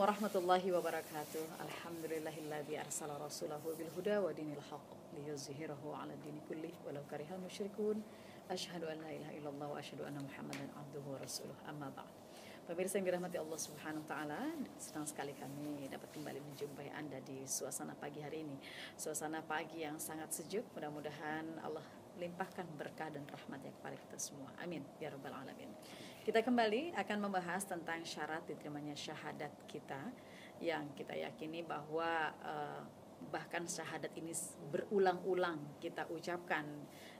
warahmatullahi wabarakatuh. Alhamdulillahilladzi arsala rasulahu bil huda wa dinil haq liyuzhirahu 'ala dini kulli walau karihal musyrikun. Asyhadu an la ilaha illallah wa asyhadu anna Muhammadan abduhu wa rasuluh. Amma ba'd. Pemirsa yang dirahmati Allah Subhanahu taala, senang sekali kami dapat kembali menjumpai Anda di suasana pagi hari ini. Suasana pagi yang sangat sejuk, mudah-mudahan Allah limpahkan berkah dan rahmatnya kepada kita semua. Amin ya rabbal alamin. Kita kembali akan membahas tentang syarat diterimanya syahadat kita yang kita yakini bahwa eh, bahkan syahadat ini berulang-ulang kita ucapkan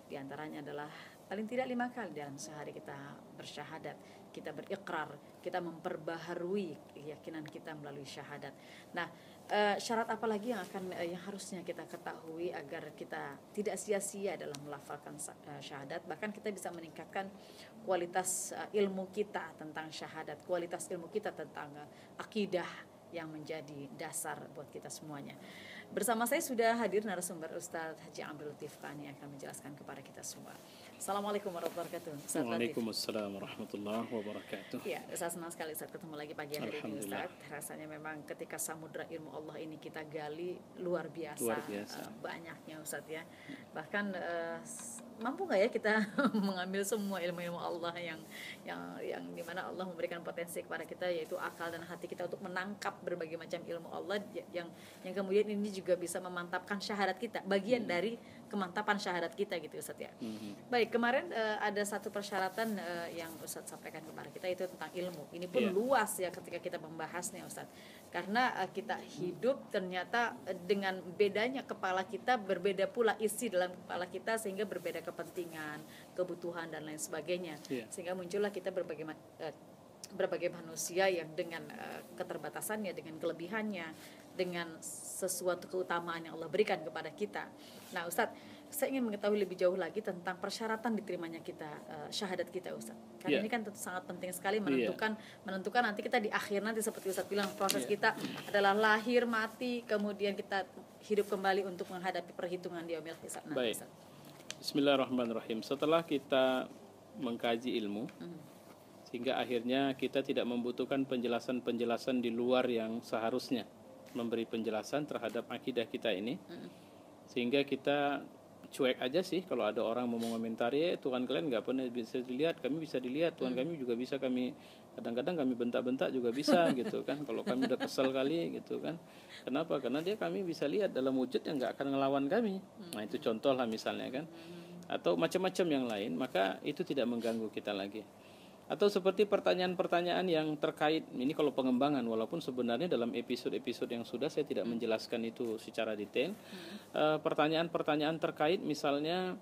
diantaranya adalah paling tidak lima kali dalam sehari kita bersyahadat kita berikrar, kita memperbaharui keyakinan kita melalui syahadat. Nah, eh, syarat apa lagi yang akan eh, yang harusnya kita ketahui agar kita tidak sia-sia dalam melafalkan eh, syahadat bahkan kita bisa meningkatkan kualitas ilmu kita tentang syahadat kualitas ilmu kita tentang akidah yang menjadi dasar buat kita semuanya. Bersama saya sudah hadir narasumber Ustadz Haji Abdul Latif yang akan menjelaskan kepada kita semua. Assalamualaikum warahmatullahi wabarakatuh. Assalamualaikum warahmatullahi wabarakatuh. Ya, saya senang sekali saat ketemu lagi pagi hari ini Ustaz. Rasanya memang ketika samudra ilmu Allah ini kita gali luar biasa, luar biasa. Uh, banyaknya Ustaz ya. Bahkan uh, mampu nggak ya kita mengambil semua ilmu-ilmu Allah yang yang yang dimana Allah memberikan potensi kepada kita yaitu akal dan hati kita untuk menangkap berbagai macam ilmu Allah ya, yang yang kemudian ini juga bisa memantapkan syahadat kita bagian hmm. dari kemantapan syahadat kita gitu Ustadz ya. Mm-hmm. Baik kemarin uh, ada satu persyaratan uh, yang Ustadz sampaikan kepada kita itu tentang ilmu. Ini pun yeah. luas ya ketika kita membahasnya Ustadz. Karena uh, kita hidup ternyata uh, dengan bedanya kepala kita berbeda pula isi dalam kepala kita sehingga berbeda kepentingan, kebutuhan dan lain sebagainya. Yeah. Sehingga muncullah kita berbagai uh, berbagai manusia yang dengan uh, keterbatasannya, dengan kelebihannya, dengan sesuatu keutamaan yang Allah berikan kepada kita. Nah, Ustadz, saya ingin mengetahui lebih jauh lagi tentang persyaratan diterimanya kita uh, syahadat kita Ustadz. Karena yeah. ini kan tentu sangat penting sekali iya. menentukan yeah. menentukan nanti kita di akhir nanti seperti Ustadz bilang proses yeah. kita adalah lahir, mati, kemudian kita hidup kembali untuk menghadapi perhitungan di Yaumil Hisab nanti. Baik. Ustadz. Bismillahirrahmanirrahim. Setelah kita mengkaji ilmu mm. sehingga akhirnya kita tidak membutuhkan penjelasan-penjelasan di luar yang seharusnya memberi penjelasan terhadap akidah kita ini. Mm sehingga kita cuek aja sih kalau ada orang mau mengomentari eh, Tuhan kalian nggak pernah bisa dilihat kami bisa dilihat Tuhan hmm. kami juga bisa kami kadang-kadang kami bentak-bentak juga bisa gitu kan kalau kami udah kesel kali gitu kan kenapa karena dia kami bisa lihat dalam wujud yang nggak akan ngelawan kami hmm. nah itu contoh lah misalnya kan hmm. atau macam-macam yang lain maka itu tidak mengganggu kita lagi atau seperti pertanyaan-pertanyaan yang terkait ini kalau pengembangan walaupun sebenarnya dalam episode-episode yang sudah saya tidak hmm. menjelaskan itu secara detail hmm. Eh, pertanyaan-pertanyaan hmm. terkait misalnya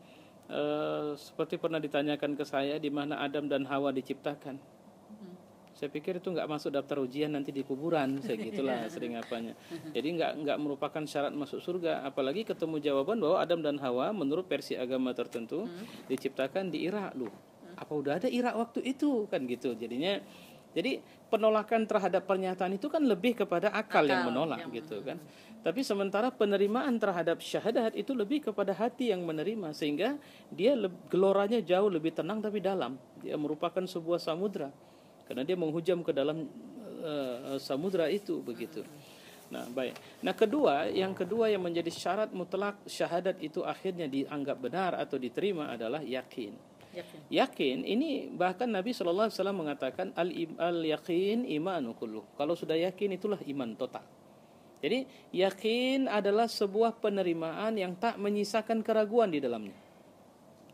uh, seperti pernah ditanyakan ke saya di mana Adam dan Hawa diciptakan hmm. saya pikir itu nggak masuk daftar ujian nanti di kuburan saya gitulah sering apanya jadi nggak nggak merupakan syarat masuk surga apalagi ketemu jawaban bahwa Adam dan Hawa menurut versi agama tertentu hmm. diciptakan di Irak loh apa udah ada Irak waktu itu kan gitu jadinya jadi penolakan terhadap pernyataan itu kan lebih kepada akal, akal yang menolak yang gitu kan. Tapi sementara penerimaan terhadap syahadat itu lebih kepada hati yang menerima sehingga dia geloranya jauh lebih tenang tapi dalam. Dia merupakan sebuah samudra karena dia menghujam ke dalam uh, samudra itu begitu. Nah, baik. Nah, kedua, yang kedua yang menjadi syarat mutlak syahadat itu akhirnya dianggap benar atau diterima adalah yakin yakin, yakin ini bahkan Nabi Shallallahu Alaihi Wasallam mengatakan al, al yakin imanu kalau sudah yakin itulah iman total jadi yakin adalah sebuah penerimaan yang tak menyisakan keraguan di dalamnya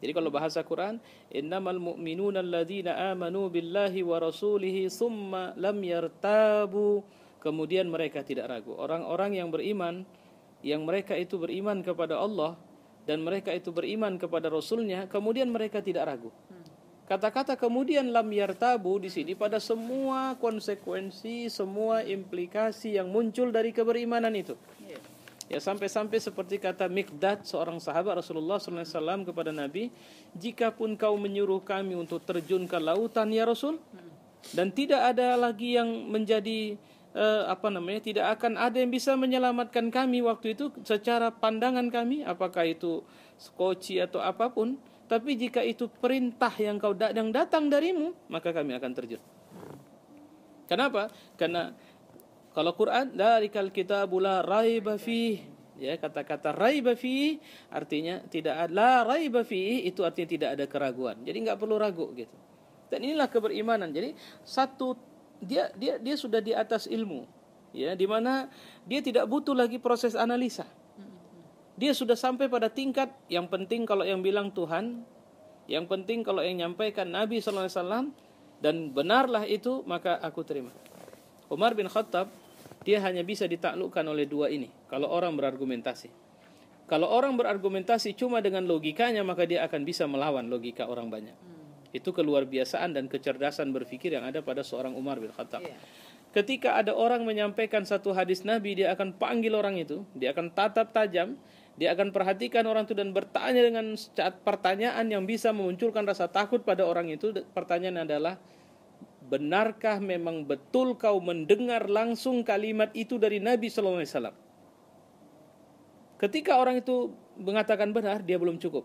jadi kalau bahasa Quran innamal mu'minuna alladzina amanu billahi wa rasulihi summa lam yartabu kemudian mereka tidak ragu orang-orang yang beriman yang mereka itu beriman kepada Allah dan mereka itu beriman kepada Rasulnya, kemudian mereka tidak ragu. Kata-kata kemudian lam yartabu di sini pada semua konsekuensi, semua implikasi yang muncul dari keberimanan itu. Ya sampai-sampai seperti kata Mikdad seorang sahabat Rasulullah SAW kepada Nabi, jika pun kau menyuruh kami untuk terjun ke lautan ya Rasul, dan tidak ada lagi yang menjadi eh, apa namanya tidak akan ada yang bisa menyelamatkan kami waktu itu secara pandangan kami apakah itu skoci atau apapun tapi jika itu perintah yang kau da yang datang darimu maka kami akan terjun kenapa karena kalau Quran dari kal kita bula raiba ya kata-kata raiba artinya tidak ada la raiba itu artinya tidak ada keraguan jadi nggak perlu ragu gitu dan inilah keberimanan jadi satu dia dia dia sudah di atas ilmu ya di mana dia tidak butuh lagi proses analisa dia sudah sampai pada tingkat yang penting kalau yang bilang Tuhan yang penting kalau yang nyampaikan Nabi saw dan benarlah itu maka aku terima Umar bin Khattab dia hanya bisa ditaklukkan oleh dua ini kalau orang berargumentasi kalau orang berargumentasi cuma dengan logikanya maka dia akan bisa melawan logika orang banyak itu keluar biasaan dan kecerdasan berpikir yang ada pada seorang Umar bin Khattab. Yeah. Ketika ada orang menyampaikan satu hadis Nabi, dia akan panggil orang itu, dia akan tatap tajam, dia akan perhatikan orang itu dan bertanya dengan pertanyaan yang bisa memunculkan rasa takut pada orang itu. Pertanyaan adalah, benarkah memang betul kau mendengar langsung kalimat itu dari Nabi Alaihi Wasallam? Ketika orang itu mengatakan benar, dia belum cukup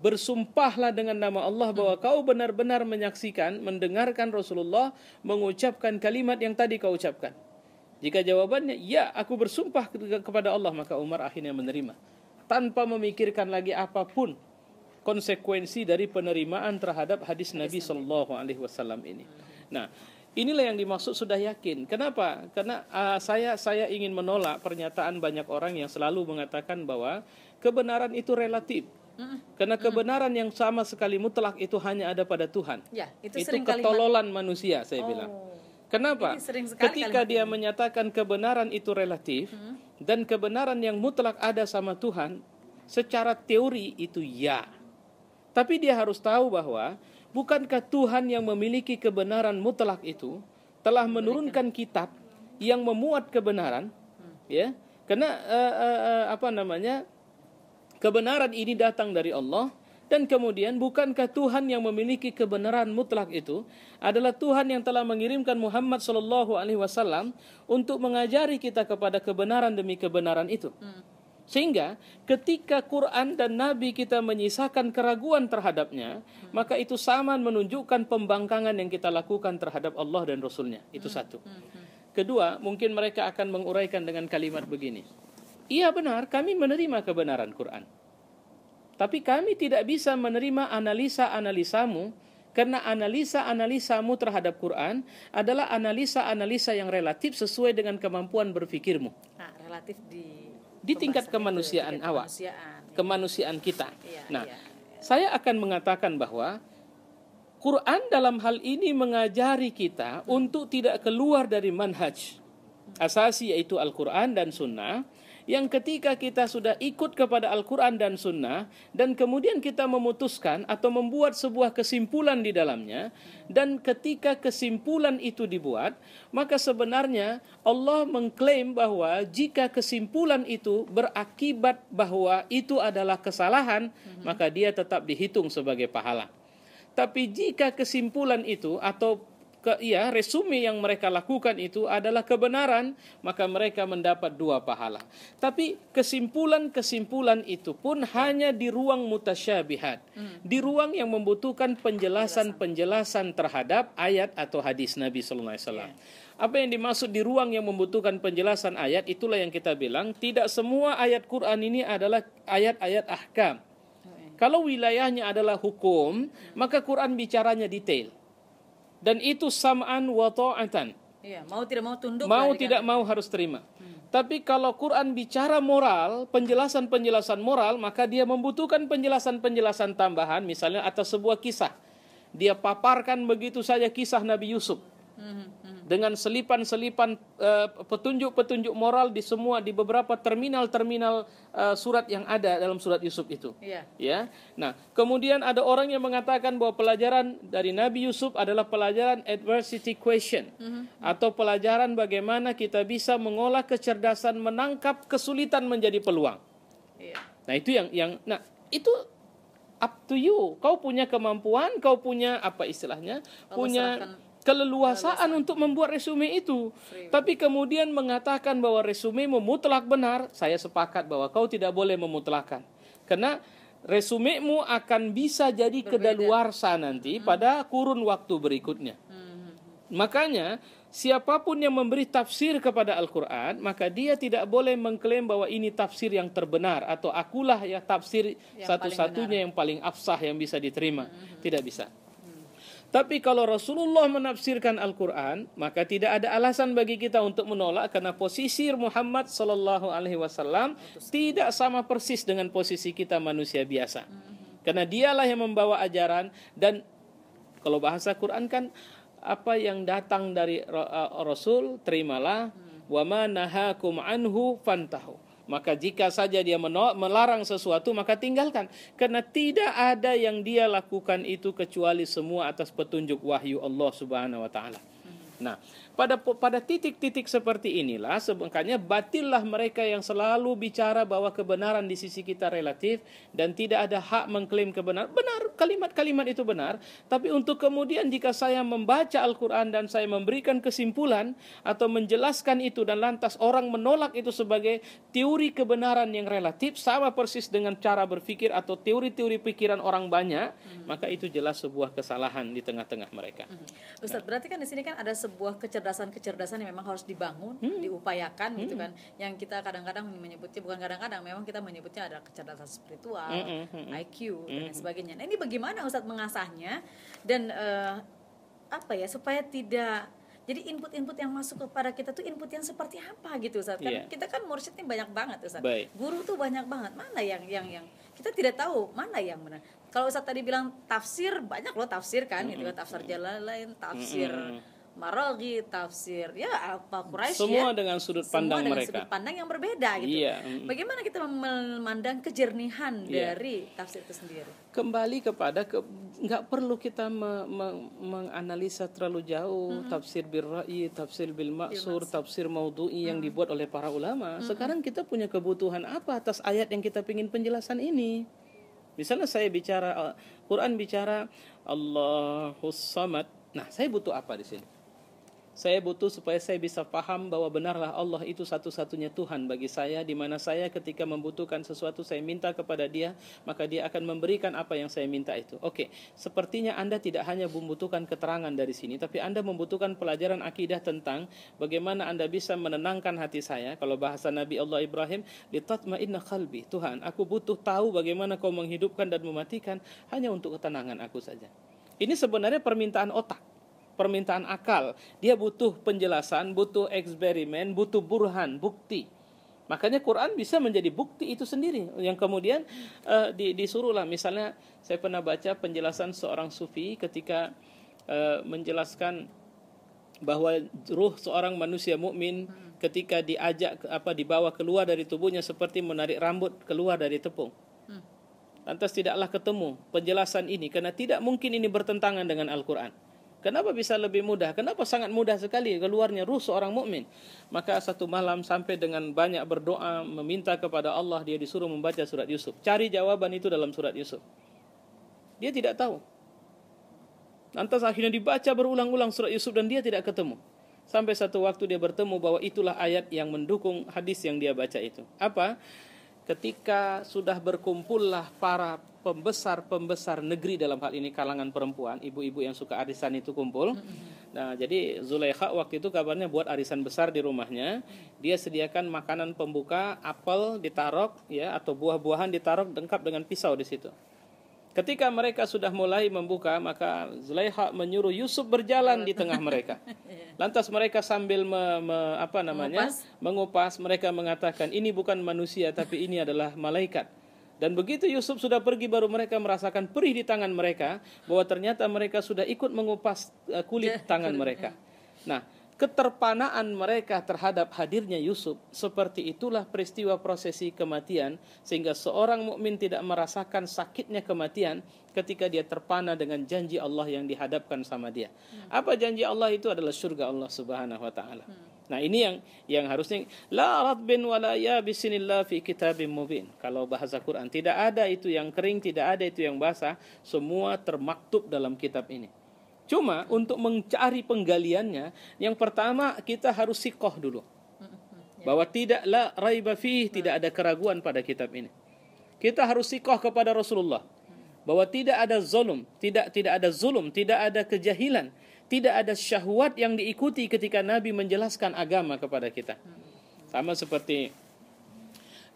bersumpahlah dengan nama Allah bahwa hmm. kau benar-benar menyaksikan, mendengarkan Rasulullah mengucapkan kalimat yang tadi kau ucapkan. Jika jawabannya ya, aku bersumpah kepada Allah, maka Umar akhirnya menerima tanpa memikirkan lagi apapun konsekuensi dari penerimaan terhadap hadis Nabi Shallallahu Alaihi Wasallam ini. Nah, inilah yang dimaksud sudah yakin. Kenapa? Karena uh, saya saya ingin menolak pernyataan banyak orang yang selalu mengatakan bahwa kebenaran itu relatif mm Karena kebenaran Mm-mm. yang sama sekali mutlak itu hanya ada pada Tuhan. Ya, itu itu ketololan kalimat. manusia saya oh. bilang. Kenapa? Ketika dia menyatakan kebenaran itu relatif mm dan kebenaran yang mutlak ada sama Tuhan, secara teori itu ya. Tapi dia harus tahu bahwa bukankah Tuhan yang memiliki kebenaran mutlak itu telah menurunkan kitab yang memuat kebenaran, hmm. ya? Karena uh, uh, apa namanya? kebenaran ini datang dari Allah dan kemudian bukankah Tuhan yang memiliki kebenaran mutlak itu adalah Tuhan yang telah mengirimkan Muhammad Shallallahu Alaihi Wasallam untuk mengajari kita kepada kebenaran demi kebenaran itu. Sehingga ketika Quran dan Nabi kita menyisakan keraguan terhadapnya, maka itu sama menunjukkan pembangkangan yang kita lakukan terhadap Allah dan Rasulnya. Itu satu. Kedua, mungkin mereka akan menguraikan dengan kalimat begini. Iya benar, kami menerima kebenaran Quran. Tapi kami tidak bisa menerima analisa-analisamu karena analisa-analisamu terhadap Quran adalah analisa-analisa yang relatif sesuai dengan kemampuan berfikirmu. Nah, relatif di di tingkat kemanusiaan itu, awak, kemanusiaan, ya. kita. Ya, nah, ya. saya akan mengatakan bahwa Quran dalam hal ini mengajari kita hmm. untuk tidak keluar dari manhaj asasi yaitu Al-Quran dan Sunnah yang ketika kita sudah ikut kepada Al-Quran dan Sunnah, dan kemudian kita memutuskan atau membuat sebuah kesimpulan di dalamnya, dan ketika kesimpulan itu dibuat, maka sebenarnya Allah mengklaim bahwa jika kesimpulan itu berakibat bahwa itu adalah kesalahan, mm-hmm. maka dia tetap dihitung sebagai pahala. Tapi jika kesimpulan itu atau ke ya resume yang mereka lakukan itu adalah kebenaran, maka mereka mendapat dua pahala. Tapi kesimpulan-kesimpulan itu pun hanya di ruang mutasyabihat, hmm. di ruang yang membutuhkan penjelasan-penjelasan terhadap ayat atau hadis Nabi sallallahu alaihi wasallam. Ya. Apa yang dimaksud di ruang yang membutuhkan penjelasan ayat itulah yang kita bilang tidak semua ayat Quran ini adalah ayat-ayat ahkam. Oh, iya. Kalau wilayahnya adalah hukum, hmm. maka Quran bicaranya detail dan itu sam'an wa ta'atan. Iya, mau tidak mau tunduk. Mau tidak mau harus terima. Hmm. Tapi kalau Quran bicara moral, penjelasan-penjelasan moral, maka dia membutuhkan penjelasan-penjelasan tambahan misalnya atas sebuah kisah. Dia paparkan begitu saja kisah Nabi Yusuf dengan selipan-selipan eh, petunjuk-petunjuk moral di semua di beberapa terminal-terminal uh, surat yang ada dalam surat Yusuf itu. Ya. ya. Nah, kemudian ada orang yang mengatakan bahwa pelajaran dari Nabi Yusuf adalah pelajaran adversity question uh-huh. atau pelajaran bagaimana kita bisa mengolah kecerdasan menangkap kesulitan menjadi peluang. Ya. Nah, itu yang yang nah itu up to you. Kau punya kemampuan, kau punya apa istilahnya? Kau punya keleluasaan untuk membuat resume itu. Tapi kemudian mengatakan bahwa resume memutlak benar, saya sepakat bahwa kau tidak boleh memutlakan. Karena resumemu akan bisa jadi kedaluarsa nanti hmm. pada kurun waktu berikutnya. Hmm, hmm, Makanya siapapun yang memberi tafsir kepada Al-Quran Maka dia tidak boleh mengklaim bahwa ini tafsir yang terbenar Atau akulah ya tafsir satu-satunya yang paling absah yang bisa diterima Tidak bisa tapi kalau Rasulullah menafsirkan Al-Quran, maka tidak ada alasan bagi kita untuk menolak karena posisi Muhammad Sallallahu Alaihi Wasallam tidak sama persis dengan posisi kita manusia biasa. Karena dialah yang membawa ajaran dan kalau bahasa Quran kan apa yang datang dari Rasul terimalah, wa ma nahakum anhu fantahu maka jika saja dia melarang sesuatu maka tinggalkan. Karena tidak ada yang dia lakukan itu kecuali semua atas petunjuk wahyu Allah subhanahu wa ta'ala. Nah, pada pada titik-titik seperti inilah sebenarnya batillah mereka yang selalu bicara bahwa kebenaran di sisi kita relatif dan tidak ada hak mengklaim kebenaran. Benar, kalimat-kalimat itu benar, tapi untuk kemudian jika saya membaca Al-Qur'an dan saya memberikan kesimpulan atau menjelaskan itu dan lantas orang menolak itu sebagai teori kebenaran yang relatif sama persis dengan cara berpikir atau teori-teori pikiran orang banyak, hmm. maka itu jelas sebuah kesalahan di tengah-tengah mereka. Hmm. Ustaz, nah. berarti kan di sini kan ada sebuah kecerdasan kecerdasan-kecerdasan yang memang harus dibangun, hmm. diupayakan gitu hmm. gitu kan. Yang kita kadang-kadang menyebutnya bukan kadang-kadang memang kita menyebutnya adalah kecerdasan spiritual, hmm. hmm. IQ hmm. dan hmm, hmm. lain sebagainya. Nah, ini bagaimana Ustadz mengasahnya dan uh, apa ya supaya tidak jadi input-input yang masuk kepada kita tuh input yang seperti apa gitu Ustaz. Kan yeah. kita kan mursyidnya banyak banget Ustaz. Baik. Guru tuh banyak banget. Mana yang yang yang kita tidak tahu mana yang benar. Kalau Ustaz tadi bilang tafsir banyak loh tafsir kan mm -hmm. gitu hmm, kan tafsir jalan lain, tafsir mm -hmm Marogi tafsir, ya apa Quraisy Semua ya, dengan sudut pandang semua dengan mereka. sudut pandang yang berbeda gitu. Iya. Mm. Bagaimana kita memandang kejernihan iya. dari tafsir itu sendiri? Kembali kepada ke nggak perlu kita me, me, menganalisa terlalu jauh mm -hmm. tafsir birra'i, tafsir bil maksur, tafsir maudhu'i mm -hmm. yang dibuat oleh para ulama. Mm -hmm. Sekarang kita punya kebutuhan apa atas ayat yang kita pingin penjelasan ini? Misalnya saya bicara Quran bicara Allahus Samad. Nah, saya butuh apa di sini? Saya butuh supaya saya bisa paham bahwa benarlah Allah itu satu-satunya Tuhan bagi saya di mana saya ketika membutuhkan sesuatu saya minta kepada Dia, maka Dia akan memberikan apa yang saya minta itu. Oke, sepertinya Anda tidak hanya membutuhkan keterangan dari sini, tapi Anda membutuhkan pelajaran akidah tentang bagaimana Anda bisa menenangkan hati saya. Kalau bahasa Nabi Allah Ibrahim, kalbi. Tuhan, aku butuh tahu bagaimana kau menghidupkan dan mematikan hanya untuk ketenangan aku saja. Ini sebenarnya permintaan otak permintaan akal. Dia butuh penjelasan, butuh eksperimen, butuh burhan, bukti. Makanya Quran bisa menjadi bukti itu sendiri yang kemudian uh, di, disuruhlah misalnya saya pernah baca penjelasan seorang sufi ketika uh, menjelaskan bahwa ruh seorang manusia mukmin ketika diajak apa dibawa keluar dari tubuhnya seperti menarik rambut keluar dari tepung. Hmm. Lantas tidaklah ketemu penjelasan ini karena tidak mungkin ini bertentangan dengan Al-Qur'an. Kenapa bisa lebih mudah? Kenapa sangat mudah sekali keluarnya ruh seorang mukmin? Maka satu malam sampai dengan banyak berdoa meminta kepada Allah dia disuruh membaca surat Yusuf. Cari jawaban itu dalam surat Yusuf. Dia tidak tahu. Lantas akhirnya dibaca berulang-ulang surat Yusuf dan dia tidak ketemu. Sampai satu waktu dia bertemu bahwa itulah ayat yang mendukung hadis yang dia baca itu. Apa? ketika sudah berkumpullah para pembesar-pembesar negeri dalam hal ini kalangan perempuan, ibu-ibu yang suka arisan itu kumpul. Mm-hmm. Nah, jadi Zulaikha waktu itu kabarnya buat arisan besar di rumahnya. Dia sediakan makanan pembuka, apel ditarok ya atau buah-buahan ditarok lengkap dengan pisau di situ. Ketika mereka sudah mulai membuka, maka Zulaikha menyuruh Yusuf berjalan di tengah mereka. Iya. Lantas mereka sambil me, me, apa namanya mengupas. mengupas, mereka mengatakan ini bukan manusia tapi ini adalah malaikat. Dan begitu Yusuf sudah pergi baru mereka merasakan perih di tangan mereka bahwa ternyata mereka sudah ikut mengupas eh, kulit tangan mereka. Nah, keterpanaan mereka terhadap hadirnya Yusuf. Seperti itulah peristiwa prosesi kematian sehingga seorang mukmin tidak merasakan sakitnya kematian ketika dia terpana dengan janji Allah yang dihadapkan sama dia. Hmm. Apa janji Allah itu adalah surga Allah Subhanahu wa taala. Hmm. Nah, ini yang yang harusnya la radbin wala ya illa fi kitabim mubin. Kalau bahasa Quran tidak ada itu yang kering, tidak ada itu yang basah, semua termaktub dalam kitab ini. Cuma untuk mencari penggaliannya, yang pertama kita harus sikoh dulu. Mm-hmm. Bahwa tidaklah raiba fih, tidak ada keraguan pada kitab ini. Kita harus sikoh kepada Rasulullah. Bahwa tidak ada zulum, tidak tidak ada zulum, tidak ada kejahilan, tidak ada syahwat yang diikuti ketika Nabi menjelaskan agama kepada kita. Mm-hmm. Sama seperti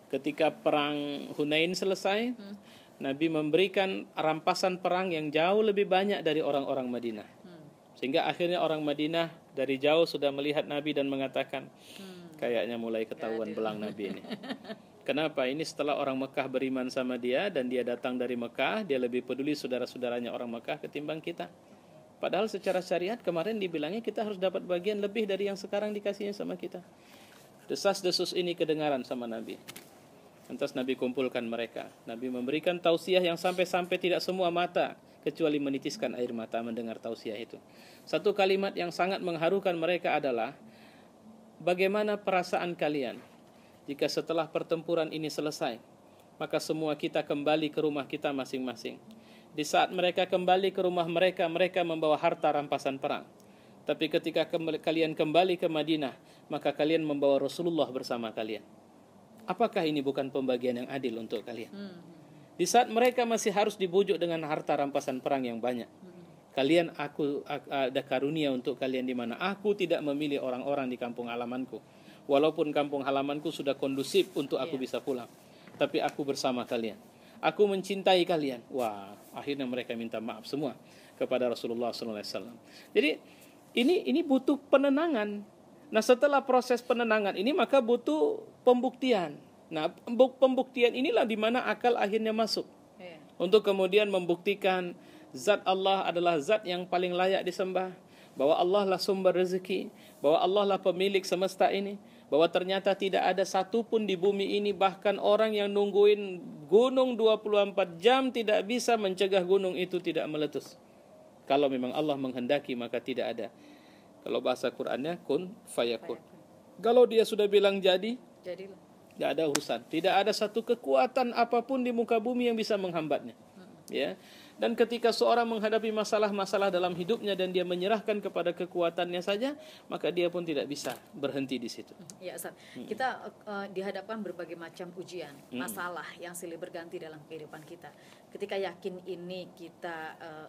ketika perang Hunain selesai, mm-hmm. Nabi memberikan rampasan perang yang jauh lebih banyak dari orang-orang Madinah. Hmm. Sehingga akhirnya orang Madinah dari jauh sudah melihat Nabi dan mengatakan, hmm. kayaknya mulai ketahuan belang Nabi ini. Kenapa? Ini setelah orang Mekah beriman sama dia dan dia datang dari Mekah, dia lebih peduli saudara-saudaranya orang Mekah ketimbang kita. Padahal secara syariat kemarin dibilangnya kita harus dapat bagian lebih dari yang sekarang dikasihnya sama kita. Desas-desus ini kedengaran sama Nabi. Lantas Nabi kumpulkan mereka. Nabi memberikan tausiah yang sampai-sampai tidak semua mata kecuali menitiskan air mata mendengar tausiah itu. Satu kalimat yang sangat mengharukan mereka adalah bagaimana perasaan kalian jika setelah pertempuran ini selesai, maka semua kita kembali ke rumah kita masing-masing. Di saat mereka kembali ke rumah mereka, mereka membawa harta rampasan perang. Tapi ketika kalian kembali ke Madinah, maka kalian membawa Rasulullah bersama kalian. Apakah ini bukan pembagian yang adil untuk kalian? Hmm. Di saat mereka masih harus dibujuk dengan harta rampasan perang yang banyak. Hmm. Kalian aku ada karunia untuk kalian di mana aku tidak memilih orang-orang di kampung halamanku. Walaupun kampung halamanku sudah kondusif untuk aku yeah. bisa pulang, tapi aku bersama kalian. Aku mencintai kalian. Wah, akhirnya mereka minta maaf semua kepada Rasulullah SAW. Jadi ini ini butuh penenangan Nah setelah proses penenangan ini maka butuh pembuktian. Nah pembuktian inilah di mana akal akhirnya masuk. Yeah. Untuk kemudian membuktikan zat Allah adalah zat yang paling layak disembah. Bahwa Allah lah sumber rezeki. Bahwa Allah lah pemilik semesta ini. Bahwa ternyata tidak ada satupun di bumi ini bahkan orang yang nungguin gunung 24 jam tidak bisa mencegah gunung itu tidak meletus. Kalau memang Allah menghendaki maka tidak ada. Kalau bahasa Qurannya kun fayakun. Kalau dia sudah bilang jadi, Tidak ada urusan. Tidak ada satu kekuatan apapun di muka bumi yang bisa menghambatnya. Hmm. Ya. Dan ketika seorang menghadapi masalah-masalah dalam hidupnya dan dia menyerahkan kepada kekuatannya saja, maka dia pun tidak bisa berhenti di situ. Ya, Ustaz. Hmm. Kita uh, dihadapkan berbagai macam ujian, hmm. masalah yang silih berganti dalam kehidupan kita. Ketika yakin ini kita uh,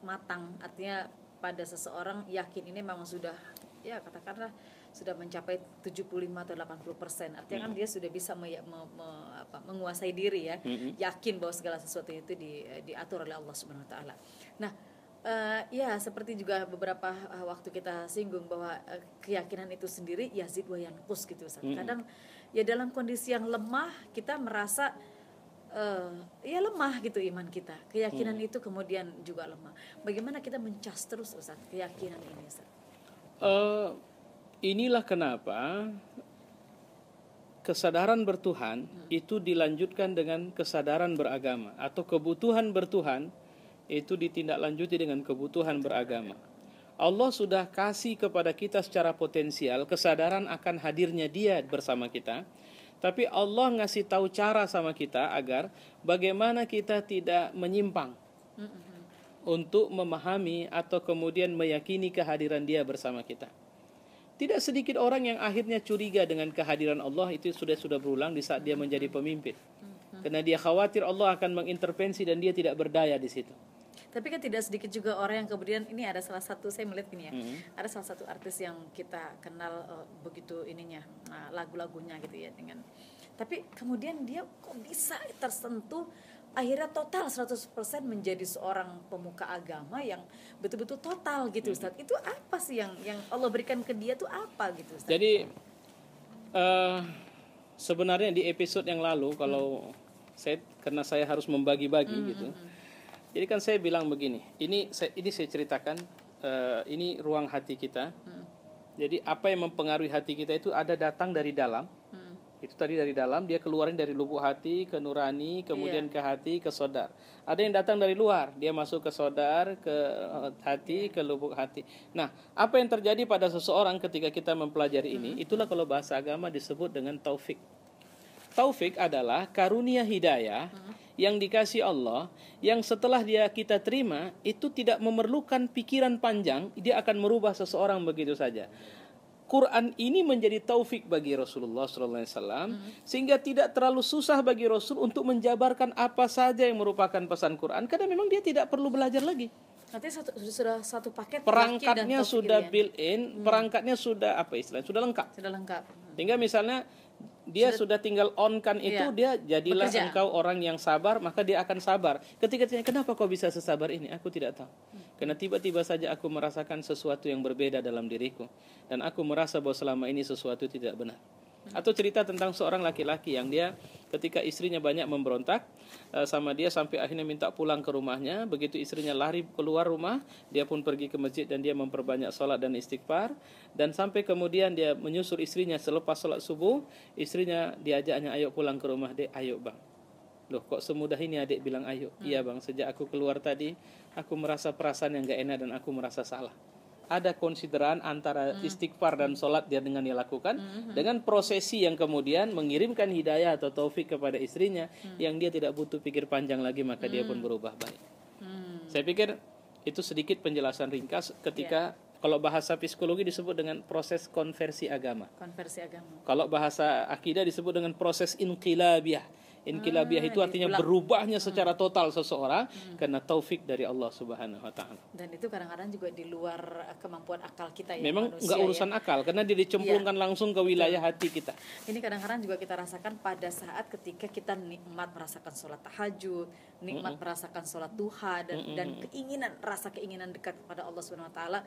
matang, artinya pada seseorang yakin ini memang sudah ya katakanlah sudah mencapai 75 atau 80 persen artinya kan hmm. dia sudah bisa me, me, me, apa, menguasai diri ya yakin bahwa segala sesuatu itu di, diatur oleh Allah Subhanahu Wa Taala nah uh, ya seperti juga beberapa eh, waktu kita singgung bahwa uh, keyakinan itu sendiri yazid wayan kus gitu Kadang ya dalam kondisi yang lemah kita merasa uh, ya lemah gitu iman kita keyakinan hmm. itu kemudian juga lemah bagaimana kita mencas terus Ustaz keyakinan ini Ustaz uh, inilah kenapa kesadaran bertuhan hmm. itu dilanjutkan dengan kesadaran beragama atau kebutuhan bertuhan itu ditindaklanjuti dengan kebutuhan beragama. Allah sudah kasih kepada kita secara potensial kesadaran akan hadirnya Dia bersama kita. Tapi Allah ngasih tahu cara sama kita agar bagaimana kita tidak menyimpang untuk memahami atau kemudian meyakini kehadiran Dia bersama kita. Tidak sedikit orang yang akhirnya curiga dengan kehadiran Allah itu sudah sudah berulang di saat dia menjadi pemimpin. Karena dia khawatir Allah akan mengintervensi dan dia tidak berdaya di situ tapi kan tidak sedikit juga orang yang kemudian ini ada salah satu saya melihat ini ya mm-hmm. ada salah satu artis yang kita kenal uh, begitu ininya uh, lagu-lagunya gitu ya dengan tapi kemudian dia kok bisa tersentuh akhirnya total 100% menjadi seorang pemuka agama yang betul-betul total gitu hmm. Ustaz. Itu apa sih yang yang Allah berikan ke dia tuh apa gitu Ustaz? Jadi uh, sebenarnya di episode yang lalu kalau hmm. saya karena saya harus membagi-bagi hmm, gitu. Hmm, hmm. Jadi kan saya bilang begini, ini saya, ini saya ceritakan uh, ini ruang hati kita. Hmm. Jadi apa yang mempengaruhi hati kita itu ada datang dari dalam. Hmm. Itu tadi dari dalam dia keluarin dari lubuk hati ke nurani, kemudian yeah. ke hati ke sodar. Ada yang datang dari luar, dia masuk ke sodar, ke eh, hati, yeah. ke lubuk hati. Nah, apa yang terjadi pada seseorang ketika kita mempelajari hmm. ini? Itulah kalau bahasa agama disebut dengan taufik. Taufik adalah karunia hidayah. Hmm yang dikasih Allah yang setelah dia kita terima itu tidak memerlukan pikiran panjang dia akan merubah seseorang begitu saja Quran ini menjadi taufik bagi Rasulullah SAW hmm. sehingga tidak terlalu susah bagi Rasul untuk menjabarkan apa saja yang merupakan pesan Quran karena memang dia tidak perlu belajar lagi. Nanti sudah satu paket perangkatnya gitu ya. sudah built in, hmm. perangkatnya sudah apa istilahnya sudah lengkap. Sudah lengkap. Hmm. misalnya dia sudah, sudah tinggal on kan itu iya. dia jadilah Bekerja. engkau orang yang sabar maka dia akan sabar ketika tanya kenapa kau bisa sesabar ini aku tidak tahu karena tiba-tiba saja aku merasakan sesuatu yang berbeda dalam diriku dan aku merasa bahwa selama ini sesuatu tidak benar atau cerita tentang seorang laki-laki yang dia ketika istrinya banyak memberontak eh, sama dia sampai akhirnya minta pulang ke rumahnya. Begitu istrinya lari keluar rumah, dia pun pergi ke masjid dan dia memperbanyak sholat dan istighfar. Dan sampai kemudian dia menyusul istrinya selepas sholat subuh, istrinya diajaknya ayo pulang ke rumah dek, ayo bang. Loh kok semudah ini adik bilang ayo. Hmm. Iya bang, sejak aku keluar tadi, aku merasa perasaan yang gak enak dan aku merasa salah ada konsideran antara hmm. istighfar dan sholat dia dengan dia lakukan hmm, hmm. dengan prosesi yang kemudian mengirimkan hidayah atau taufik kepada istrinya hmm. yang dia tidak butuh pikir panjang lagi maka hmm. dia pun hmm. berubah baik. Hmm. Saya pikir itu sedikit penjelasan ringkas ketika yeah. Kalau bahasa psikologi disebut dengan proses konversi agama. Konversi agama. Kalau bahasa akidah disebut dengan proses inqilabiyah Inkilabiah ah, itu artinya berubahnya secara hmm. total seseorang hmm. karena taufik dari Allah Subhanahu wa taala. Dan itu kadang-kadang juga di luar eh, kemampuan akal kita ya. Memang enggak ya. urusan ya. akal karena dia dicemplungkan ya. langsung ke wilayah Betul. hati kita. Ini kadang-kadang juga kita rasakan pada saat ketika kita nikmat merasakan sholat tahajud, nikmat mm -mm. merasakan sholat duha dan mm -mm. dan keinginan rasa keinginan dekat kepada Allah Subhanahu wa taala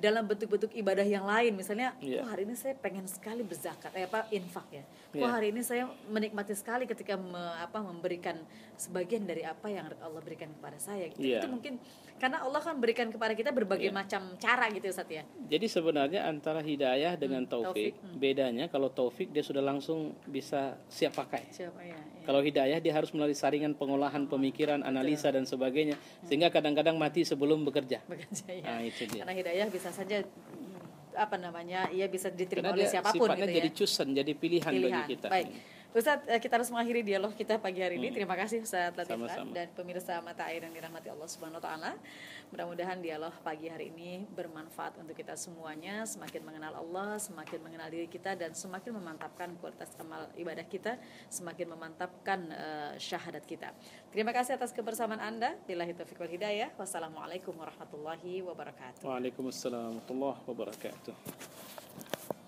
dalam bentuk-bentuk ibadah yang lain misalnya yeah. Iya. hari ini saya pengen sekali berzakat eh apa infak ya yeah. Wah, iya. hari ini saya menikmati sekali ketika me, apa memberikan sebagian dari apa yang Allah berikan kepada saya gitu. yeah. itu mungkin karena Allah kan berikan kepada kita berbagai ya. macam cara gitu Ustaz ya. Jadi sebenarnya antara hidayah dengan hmm, taufik, taufik hmm. bedanya kalau taufik dia sudah langsung bisa siap pakai. Siap, ya, ya. Kalau hidayah dia harus melalui saringan pengolahan pemikiran, Betul. analisa dan sebagainya hmm. sehingga kadang-kadang mati sebelum bekerja. Bekerja ya. Nah, itu dia. Karena hidayah bisa saja apa namanya ia bisa diterima Karena oleh siapapun gitu ya. jadi cusen jadi pilihan, pilihan. bagi kita. Baik. Hmm. Ustaz, eh, kita harus mengakhiri dialog kita pagi hari ini. Hmm. Terima kasih Ustaz Sama-sama. dan pemirsa Mata Air yang dirahmati Allah Subhanahu wa taala. Mudah-mudahan dialog pagi hari ini bermanfaat untuk kita semuanya, semakin mengenal Allah, semakin mengenal diri kita dan semakin memantapkan kualitas amal ibadah kita, semakin memantapkan uh, syahadat kita. Terima kasih atas kebersamaan Anda. Billahi taufiq wal hidayah. Wassalamualaikum warahmatullahi wabarakatuh. Waalaikumsalam warahmatullahi wabarakatuh.